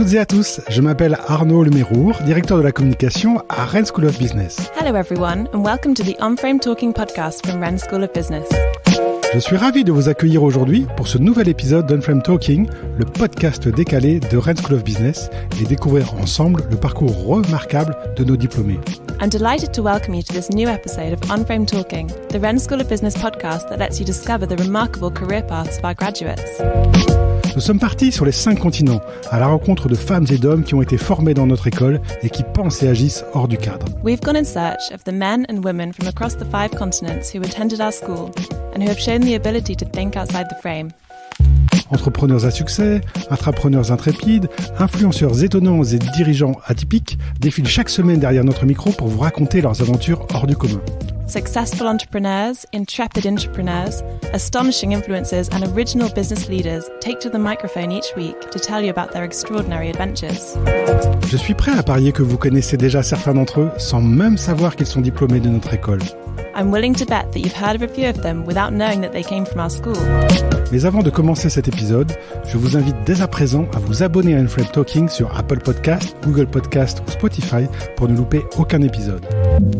toutes et à tous, je m'appelle Arnaud Lemérour, directeur de la communication à Rennes School of Business. Hello everyone and welcome to the On Talking podcast from Rennes School of Business. Je suis ravi de vous accueillir aujourd'hui pour ce nouvel épisode d'Unframe Talking, le podcast décalé de Rennes School of Business et découvrir ensemble le parcours remarquable de nos diplômés. I'm delighted to welcome you to this new episode of Unframe Talking, the Rennes School of Business podcast that lets you discover the remarkable career paths of our graduates. Nous sommes partis sur les cinq continents, à la rencontre de femmes et d'hommes qui ont été formés dans notre école et qui pensent et agissent hors du cadre. We've gone in search of the men and women from across the five continents who attended our school and who have shown the ability to think outside the frame. Entrepreneurs à succès, entrepreneurs intrépides, influenceurs étonnants et dirigeants atypiques défilent chaque semaine derrière notre micro pour vous raconter leurs aventures hors du commun successful entrepreneurs, intrepid entrepreneurs, astonishing influencers, and original business leaders take to the microphone each week to tell you about their extraordinary adventures. Je suis prêt à parier que vous connaissez déjà certains d'entre eux sans même savoir qu'ils sont diplômés de notre école. I'm willing to bet that you've heard of a few of them without knowing that they came from our school. Mais avant de commencer cet épisode, je vous invite dès à présent à vous abonner à Unframed Talking sur Apple Podcast, Google Podcast ou Spotify pour ne louper aucun épisode.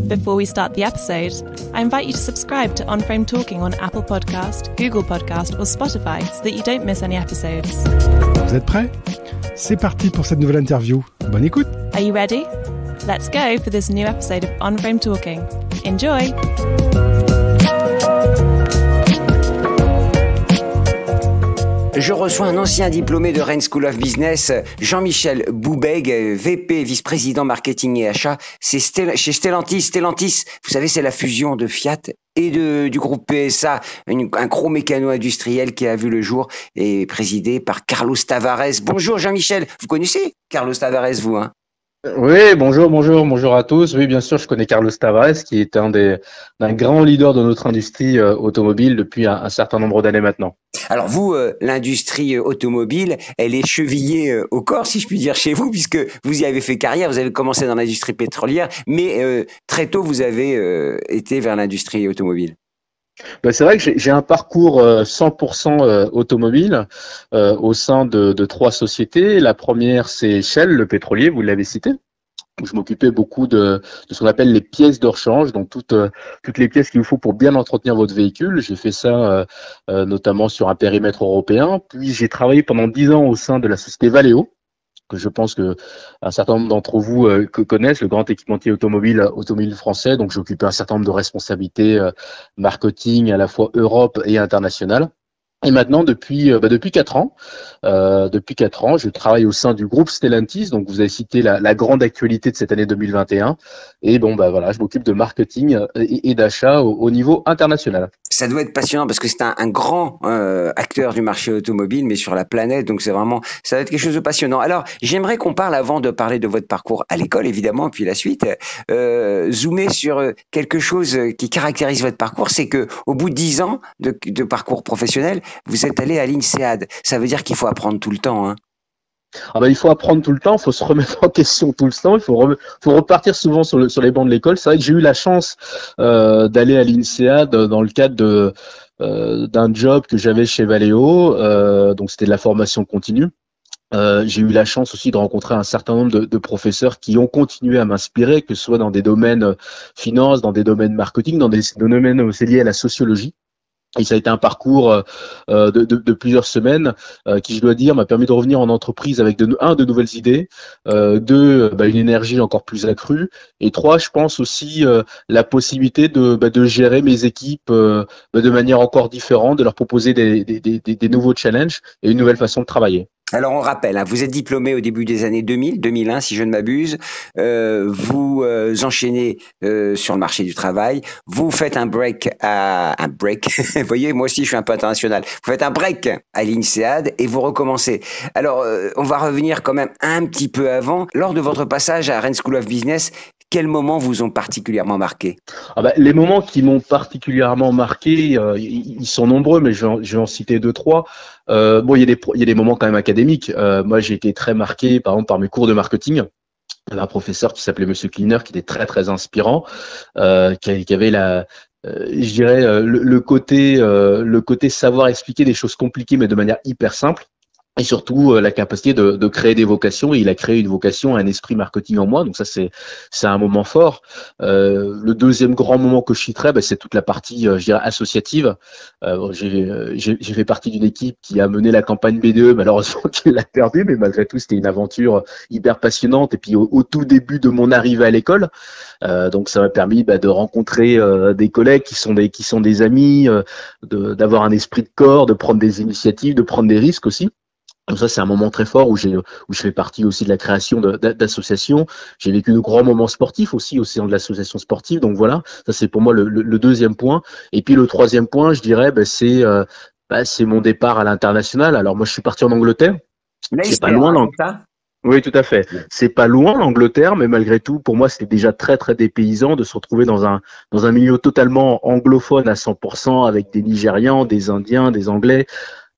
Before we start the episode, I invite you to subscribe to On Talking on Apple Podcast, Google Podcast or Spotify so that you don't miss any episodes. Vous êtes prêts C'est parti pour cette nouvelle interview. Bonne écoute. Are you ready Let's go for this new episode of On Talking. Enjoy! Je reçois un ancien diplômé de Rennes School of Business, Jean-Michel Boubeg, VP, vice-président marketing et achat. C'est chez Stellantis. Stellantis, vous savez, c'est la fusion de Fiat et de, du groupe PSA, un gros mécano industriel qui a vu le jour et présidé par Carlos Tavares. Bonjour Jean-Michel, vous connaissez Carlos Tavares, vous hein oui, bonjour, bonjour, bonjour à tous. Oui, bien sûr, je connais Carlos Tavares, qui est un des grands grand leader de notre industrie euh, automobile depuis un, certain nombre d'années maintenant. Alors vous, euh, l'industrie euh, automobile, elle est chevillée au corps, si je puis dire, chez vous, puisque vous y avez fait carrière, vous avez commencé dans l'industrie pétrolière, mais très tôt, vous avez été vers l'industrie automobile. Bah, c'est vrai que j'ai un parcours 100% euh, euh, automobile euh, au sein de, trois sociétés. La première, c'est Shell, le pétrolier, vous l'avez cité. je m'occupais beaucoup de, ce qu'on appelle les pièces de rechange, donc toutes, toutes les pièces qu'il vous faut pour bien entretenir votre véhicule. J'ai fait ça notamment sur un périmètre européen. Puis j'ai travaillé pendant dix ans au sein de la société Valeo, que je pense que un certain nombre d'entre vous euh, connaissent, le grand équipementier automobile euh, automobile français. Donc j'occupais un certain nombre de responsabilités euh, marketing à la fois Europe et internationale. Et maintenant, depuis euh, bah, depuis quatre ans, euh, depuis quatre ans, je travaille au sein du groupe Stellantis. Donc, vous avez cité la, la grande actualité de cette année 2021. Et bon, bah voilà, je m'occupe de marketing euh, et, d'achat au, niveau international. Ça doit être passionnant parce que c'est un, grand euh, acteur du marché automobile, mais sur la planète. Donc, c'est vraiment, ça va être quelque chose de passionnant. Alors, j'aimerais qu'on parle avant de parler de votre parcours à l'école, évidemment, puis la suite. Euh, zoomer sur euh, quelque chose qui caractérise votre parcours, c'est que au bout de dix ans de, de parcours professionnel vous êtes allé à l'INSEAD. Ça veut dire qu'il faut apprendre tout le temps. Hein. Ah bah, il faut apprendre tout le temps, il faut se remettre en question tout le temps, il faut, repartir souvent sur, les bancs de l'école. C'est vrai que j'ai eu la chance euh, d'aller à l'INSEAD dans le cadre euh, d'un job que j'avais chez Valeo, euh, donc c'était de la formation continue. j'ai eu la chance aussi de rencontrer un certain nombre de, professeurs qui ont continué à m'inspirer, que ce soit dans des domaines finance, dans des domaines marketing, dans des domaines aussi liés à la sociologie. Et ça a été un parcours euh, euh, de, plusieurs semaines euh, qui, je dois dire, m'a permis de revenir en entreprise avec de, un de nouvelles idées, deux bah, une énergie encore plus accrue, et trois, je pense aussi la possibilité bah, de, gérer mes équipes bah, de manière encore différente, de leur proposer des, des nouveaux challenges et une nouvelle façon de travailler. Alors on rappelle, hein, vous êtes diplômé au début des années 2000, 2001 si je ne m'abuse, euh, vous euh, enchaînez euh, sur le marché du travail, vous faites un break à un break. voyez, moi aussi je suis un peu international. Vous faites un break à l'INSEAD et vous recommencez. Alors on va revenir quand même un petit peu avant. Lors de votre passage à Rennes School of Business, quels moments vous ont particulièrement marqué ah bah, Les moments qui m'ont particulièrement marqué, euh, ils sont nombreux, mais je vais en, citer deux, trois. Euh, bon, il y, a des moments quand même académiques. Euh, moi, j'ai été très marqué, par exemple, par mes cours de marketing un professeur qui s'appelait Monsieur Kleiner qui était très très inspirant, qui, avait la, je dirais le, côté, le côté savoir expliquer des choses compliquées mais de manière hyper simple et surtout euh, la capacité de, créer des vocations. il a créé une vocation, un esprit marketing en moi. Donc ça, c'est c'est un moment fort. Euh, le deuxième grand moment que je citerai, bah, c'est toute la partie, euh, associative. Euh, J'ai fait partie d'une équipe qui a mené la campagne BDE. Malheureusement, qui l'a perdue, mais malgré tout, c'était une aventure hyper passionnante. Et puis au, tout début de mon arrivée à l'école, donc ça m'a permis bah, de rencontrer des collègues qui sont des qui sont des amis, d'avoir un esprit de corps, de prendre des initiatives, de prendre des risques aussi. Donc ça, c'est un moment très fort où, j'ai, où je fais partie aussi de la création d'associations. J'ai vécu de grands moments sportifs aussi au sein de l'association sportive. Donc voilà, ça c'est pour moi le, deuxième point. Et puis le troisième point, je dirais, ben, euh, ben, c'est, mon départ à l'international. Alors moi, je suis parti en Angleterre. c'est pas loin hein, l'Angleterre. Oui, tout à fait. C'est pas loin l'Angleterre, mais malgré tout, pour moi, c'était déjà très très dépaysant de se retrouver dans un dans un milieu totalement anglophone à 100%, avec des Nigérians, des Indiens, des Anglais,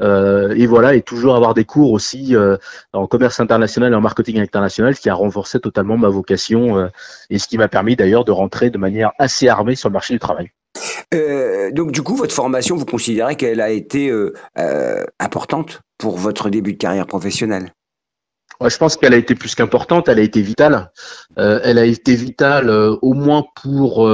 euh, et voilà, et toujours avoir des cours aussi euh, en commerce international et en marketing international, ce qui a renforcé totalement ma vocation euh, et ce qui m'a permis d'ailleurs de rentrer de manière assez armée sur le marché du travail. donc du coup, votre formation, vous considérez qu'elle a été importante pour votre début de carrière professionnelle Je pense qu'elle a été plus qu'importante, elle a été vitale. elle a été vitale au moins pour,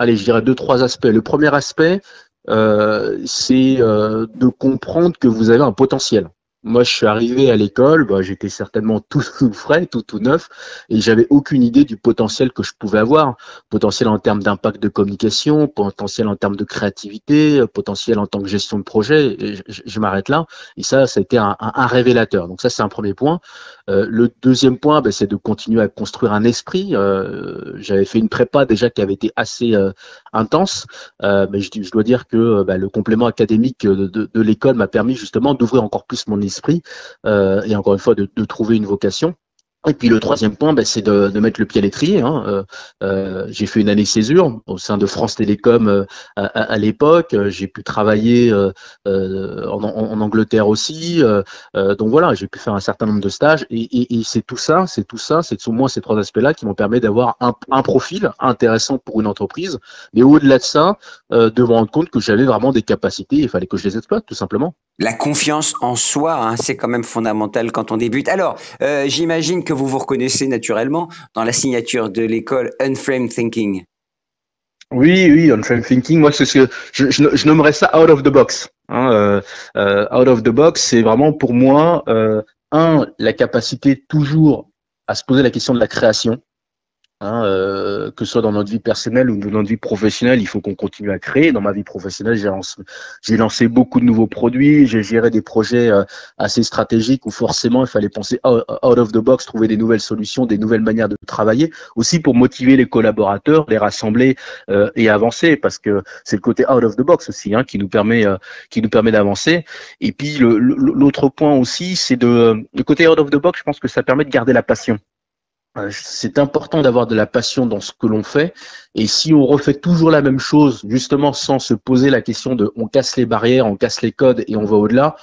allez, je dirais deux, trois aspects. Le premier aspect, euh, c'est euh, de comprendre que vous avez un potentiel. Moi, je suis arrivé à l'école, bah, j'étais certainement tout, frais, tout, tout neuf, et j'avais aucune idée du potentiel que je pouvais avoir. Potentiel en termes d'impact de communication, potentiel en termes de créativité, euh, potentiel en tant que gestion de projet. je, m'arrête là. Et ça, ça a été un, révélateur. Donc ça, c'est un premier point. Euh, le deuxième point, bah, c'est de continuer à construire un esprit. Euh, j'avais fait une prépa déjà qui avait été assez intense, mais je, dois dire que bah, le complément académique de, l'école m'a permis justement d'ouvrir encore plus mon esprit esprit euh, et encore une fois, de, trouver une vocation. Et puis le troisième point, ben, c'est de, mettre le pied à l'étrier. Hein. Euh, euh, j'ai fait une année césure au sein de France Télécom à, l'époque. J'ai pu travailler en, Angleterre aussi. donc voilà, j'ai pu faire un certain nombre de stages. Et, c'est tout ça, c'est tout ça, c'est au moins ces trois aspects-là qui m'ont permis d'avoir un, un, profil intéressant pour une entreprise. Mais au-delà de ça, de me rendre compte que j'avais vraiment des capacités. Il fallait que je les exploite, tout simplement la confiance en soi, hein, c'est quand même fondamental quand on débute. Alors, euh, j'imagine que vous vous reconnaissez naturellement dans la signature de l'école Unframed Thinking. Oui, oui, Unframed thinking. Moi, ce que je, nommerais ça out of the box. Hein, euh, euh, out of the box, c'est vraiment pour moi un la capacité toujours à se poser la question de la création. Hein, euh, que ce soit dans notre vie personnelle ou dans notre vie professionnelle, il faut qu'on continue à créer. Dans ma vie professionnelle, j'ai lancé, beaucoup de nouveaux produits, j'ai géré des projets euh, assez stratégiques où forcément il fallait penser out, of the box, trouver des nouvelles solutions, des nouvelles manières de travailler, aussi pour motiver les collaborateurs, les rassembler euh, et avancer, parce que c'est le côté out of the box aussi hein, qui nous permet qui nous permet d'avancer. Et puis l'autre point aussi, c'est de le côté out of the box, je pense que ça permet de garder la passion. Euh, c'est important d'avoir de la passion dans ce que l'on fait. Et si on refait toujours la même chose, justement sans se poser la question de on casse les barrières, on casse les codes et on va au-delà,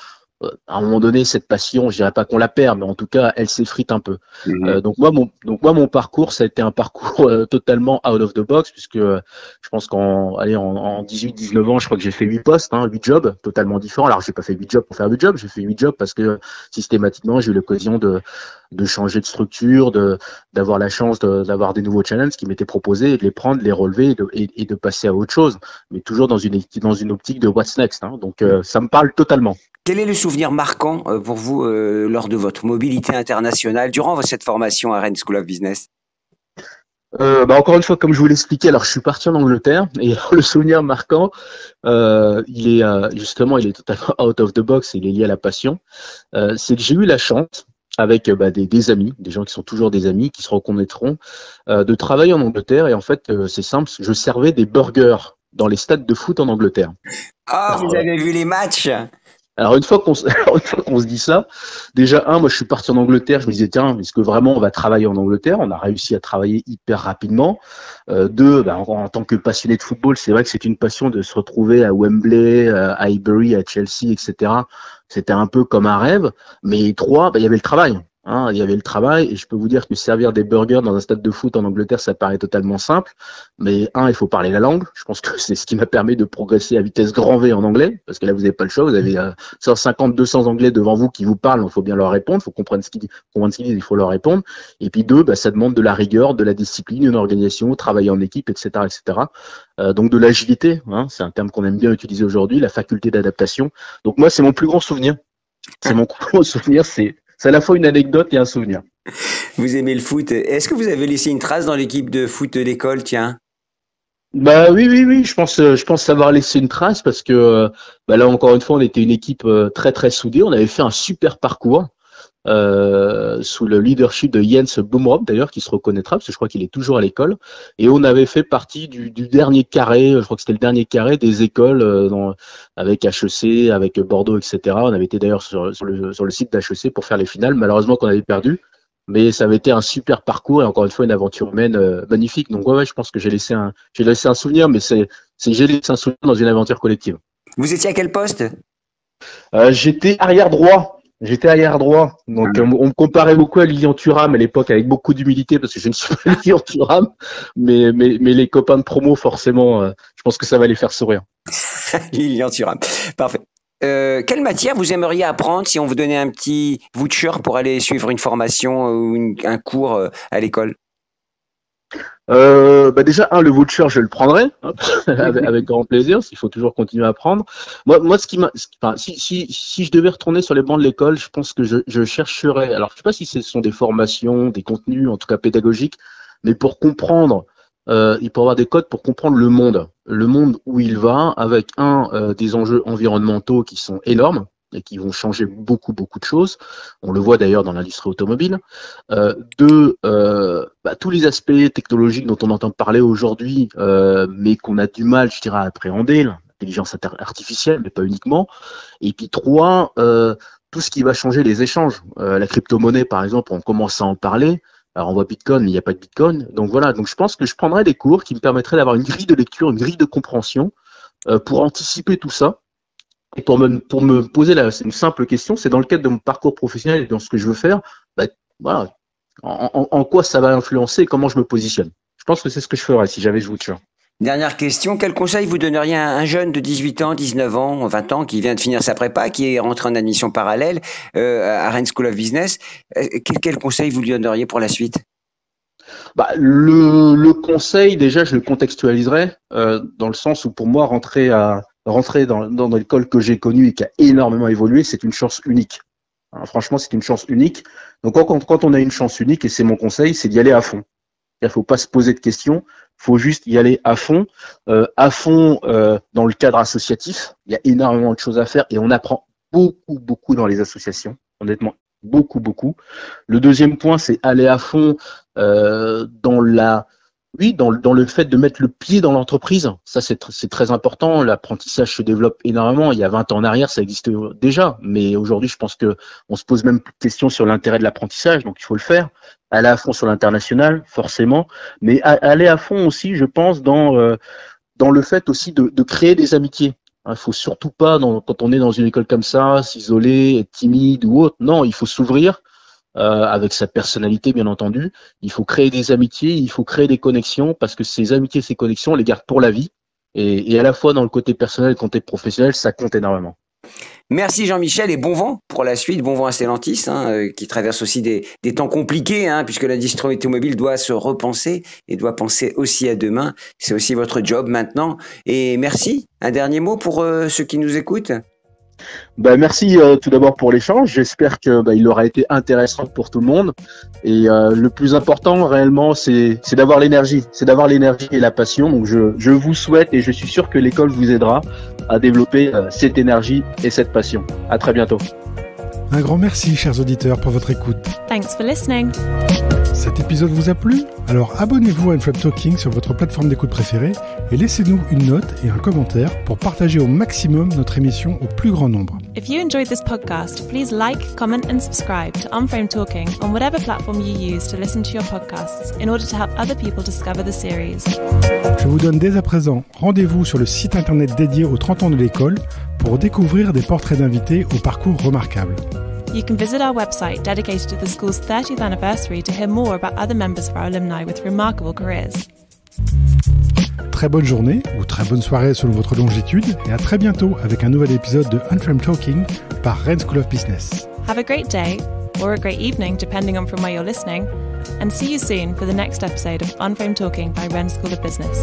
euh, à un moment donné, cette passion, je dirais pas qu'on la perd, mais en tout cas, elle s'effrite un peu. Mhm. Euh, donc moi, mon parcours, ça a été un parcours euh, totalement out of the box, puisque je pense qu'en en, 18-19 ans, je crois que j'ai fait huit postes, hein, 8 jobs totalement différents. Alors j'ai pas fait huit jobs pour faire huit jobs, j'ai fait huit jobs parce que systématiquement, j'ai eu l'occasion de changer de structure, de d'avoir la chance d'avoir des nouveaux challenges qui m'étaient proposés de les prendre, les relever et de, passer à autre chose, mais toujours dans une dans une optique de what's next. Hein. donc mhm. ça me parle totalement. est le Souvenir marquant euh, pour vous euh, lors de votre mobilité internationale durant cette formation à Rennes School of Business euh, bah, encore une fois, comme je vous l'expliquais, alors je suis parti en Angleterre et le souvenir marquant, il est justement, il est totalement out of the box, il est lié à la passion. c'est que j'ai eu la chance avec bah, des, amis, des gens qui sont toujours des amis, qui se reconnaîtront, de travailler en Angleterre et en fait, c'est simple, je servais des burgers dans les stades de foot en Angleterre. Oh, vous avez vu les matchs alors une fois qu'on se... se dit ça, déjà un, moi je suis parti en Angleterre, je me disais tiens, est-ce que vraiment on va travailler en Angleterre On a réussi à travailler hyper rapidement. Euh, deux, bah, en, tant que passionné de football, c'est vrai que c'est une passion de se retrouver à Wembley, euh, à Highbury, à Chelsea, etc. C'était un peu comme un rêve. Mais trois, bah, il y avait le travail. Hein, il y avait le travail, et je peux vous dire que servir des burgers dans un stade de foot en Angleterre, ça paraît totalement simple. Mais un, il faut parler la langue. Je pense que c'est ce qui m'a permis de progresser à vitesse grand V en anglais, parce que là, vous n'avez pas le choix. Vous avez 150, euh, 200 anglais devant vous qui vous parlent, il faut bien leur répondre, il faut comprendre ce qu'ils disent, il faut leur répondre. Et puis deux, bah, ça demande de la rigueur, de la discipline, une organisation, travailler en équipe, etc. etc. Euh, donc de l'agilité, hein. c'est un terme qu'on aime bien utiliser aujourd'hui, la faculté d'adaptation. Donc moi, c'est mon plus grand souvenir. C'est mon plus grand souvenir, c'est c'est à la fois une anecdote et un souvenir. Vous aimez le foot. Est-ce que vous avez laissé une trace dans l'équipe de foot de l'école, tiens bah oui, oui, oui, je pense, euh, je pense savoir laissé une trace parce que euh, bah là, encore une fois, on était une équipe euh, très, très soudée. On avait fait un super parcours. Euh, sous le leadership de Jens Boomrop d'ailleurs, qui se reconnaîtra, parce que je crois qu'il est toujours à l'école. Et on avait fait partie du, dernier carré, je crois que c'était le dernier carré des écoles euh, avec HEC, avec Bordeaux, etc. On avait été d'ailleurs sur, sur, le, sur le site d'HEC pour faire les finales, malheureusement qu'on avait perdu. Mais ça avait été un super parcours et encore une fois une aventure humaine euh, magnifique. Donc ouais, je pense que j'ai laissé un, j'ai laissé un souvenir, mais c'est, c'est j'ai laissé un souvenir dans une aventure collective. Vous étiez à quel poste J'étais arrière droit J'étais arrière droit, donc ah. on, me comparait beaucoup à Lilian Thuram à l'époque avec beaucoup d'humilité parce que je ne suis pas Lilian Thuram, mais, mais, les copains de promo forcément, euh, je pense que ça va les faire sourire. Lilian Thuram, parfait. Euh, quelle matière vous aimeriez apprendre si on vous donnait un petit voucher pour aller suivre une formation ou un cours euh, à l'école euh, bah déjà, un, le voucher, je le prendrai hein, mhm. avec, grand plaisir, Il faut toujours continuer à apprendre. Moi, moi ce qui si, je devais retourner sur les bancs de l'école, je pense que je, je chercherais, alors je ne sais pas si ce sont des formations, des contenus, en tout cas pédagogiques, mais pour comprendre, euh, il faut avoir des codes pour comprendre le monde, le monde où il va, avec un, euh, des enjeux environnementaux qui sont énormes, et qui vont changer beaucoup, beaucoup de choses. On le voit d'ailleurs dans l'industrie automobile. Euh, deux, euh, bah, tous les aspects technologiques dont on entend parler aujourd'hui, euh, mais qu'on a du mal, je dirais, à appréhender, l'intelligence artificielle, mais pas uniquement. Et puis trois, tout ce qui va changer les échanges. la crypto-monnaie, par exemple, on commence à en parler. Alors on voit Bitcoin, mais il n'y a pas de Bitcoin. Donc voilà, donc je pense que je prendrai des cours qui me permettraient d'avoir une grille de lecture, une grille de compréhension pour anticiper tout ça et pour me, poser une simple question, c'est dans le cadre de mon parcours professionnel et dans ce que je veux faire, bah, en, quoi ça va influencer et comment je me positionne. Je pense que c'est ce que je ferais si j'avais tue. Dernière question, quel conseil vous donneriez à un jeune de 18 ans, 19 ans, 20 ans qui vient de finir sa prépa, qui est rentré en admission parallèle euh, à Rennes School of Business euh, quel, conseil vous lui donneriez pour la suite bah, le, conseil, déjà, je le contextualiserais euh, dans le sens où pour moi, rentrer à rentrer dans, l'école que j'ai connue et qui a énormément évolué, c'est une chance unique. Hein, franchement, c'est une chance unique. Donc quand, on a une chance unique, et c'est mon conseil, c'est d'y aller à fond. Il ne faut pas se poser de questions, il faut juste y aller à fond. Euh, à fond euh, dans le cadre associatif, il y a énormément de choses à faire et on apprend beaucoup, beaucoup dans les associations, honnêtement, beaucoup, beaucoup. Le deuxième point, c'est aller à fond euh, dans la oui, dans, le fait de mettre le pied dans l'entreprise, ça c'est très important. L'apprentissage se développe énormément. Il y a 20 ans en arrière, ça existait déjà, mais aujourd'hui, je pense que on se pose même plus de questions sur l'intérêt de l'apprentissage, donc il faut le faire. Aller à fond sur l'international, forcément, mais aller à fond aussi, je pense, dans euh, dans le fait aussi de, créer des amitiés. Il faut surtout pas, quand on est dans une école comme ça, s'isoler, être timide ou autre. Non, il faut s'ouvrir. Euh, avec sa personnalité bien entendu. Il faut créer des amitiés, il faut créer des connexions parce que ces amitiés, ces connexions, on les garde pour la vie. Et, à la fois dans le côté personnel et le côté professionnel, ça compte énormément. Merci Jean-Michel et bon vent pour la suite, bon vent à Stellantis hein, euh, qui traverse aussi des, temps compliqués hein, puisque l'industrie automobile doit se repenser et doit penser aussi à demain. C'est aussi votre job maintenant. Et merci. Un dernier mot pour euh, ceux qui nous écoutent bah, merci euh, tout d'abord pour l'échange. J'espère que bah, il aura été intéressant pour tout le monde. Et euh, le plus important réellement, c'est d'avoir l'énergie, c'est d'avoir l'énergie et la passion. Donc je, je, vous souhaite et je suis sûr que l'école vous aidera à développer euh, cette énergie et cette passion. À très bientôt. Un grand merci, chers auditeurs, pour votre écoute. Thanks for listening. Cet épisode vous a plu Alors abonnez-vous à Unframe Talking sur votre plateforme d'écoute préférée et laissez-nous une note et un commentaire pour partager au maximum notre émission au plus grand nombre. If you enjoyed this podcast, please like, comment and subscribe to Unframe Talking on whatever platform you use to listen to your podcasts in order to help other people discover the series. Je vous donne dès à présent rendez-vous sur le site internet dédié aux 30 ans de l'école pour découvrir des portraits d'invités au parcours remarquable. You can visit our website dedicated to the school's 30th anniversary to hear more about other members of our alumni with remarkable careers. Très bonne journée ou très bonne soirée selon votre longitude et à très bientôt avec un nouvel épisode de Unframed Talking par Rennes School of Business. Have a great day or a great evening depending on from where you're listening and see you soon for the next episode of Unframed Talking by Rennes School of Business.